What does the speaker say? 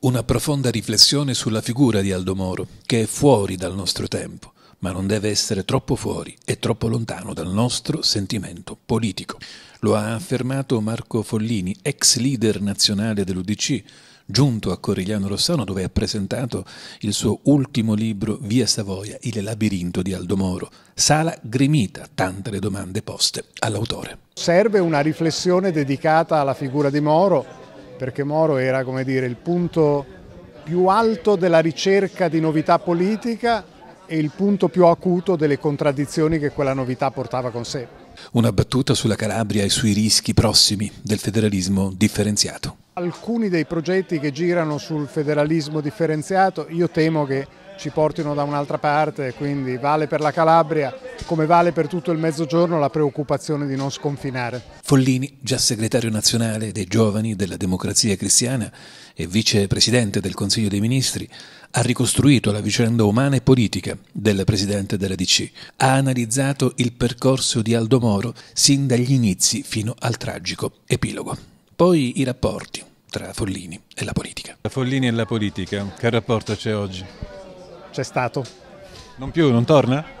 Una profonda riflessione sulla figura di Aldo Moro, che è fuori dal nostro tempo, ma non deve essere troppo fuori e troppo lontano dal nostro sentimento politico. Lo ha affermato Marco Follini, ex leader nazionale dell'UDC, giunto a Corigliano Rossano dove ha presentato il suo ultimo libro Via Savoia, il labirinto di Aldo Moro. Sala gremita, tante le domande poste all'autore. Serve una riflessione dedicata alla figura di Moro, perché Moro era, come dire, il punto più alto della ricerca di novità politica e il punto più acuto delle contraddizioni che quella novità portava con sé. Una battuta sulla Calabria e sui rischi prossimi del federalismo differenziato alcuni dei progetti che girano sul federalismo differenziato io temo che ci portino da un'altra parte, quindi vale per la Calabria come vale per tutto il mezzogiorno la preoccupazione di non sconfinare. Follini, già segretario nazionale dei giovani della democrazia cristiana e vicepresidente del Consiglio dei Ministri, ha ricostruito la vicenda umana e politica del presidente della DC, ha analizzato il percorso di Aldo Moro sin dagli inizi fino al tragico epilogo. Poi i rapporti tra Follini e la politica. Tra Follini e la politica, che rapporto c'è oggi? C'è stato. Non più, non torna?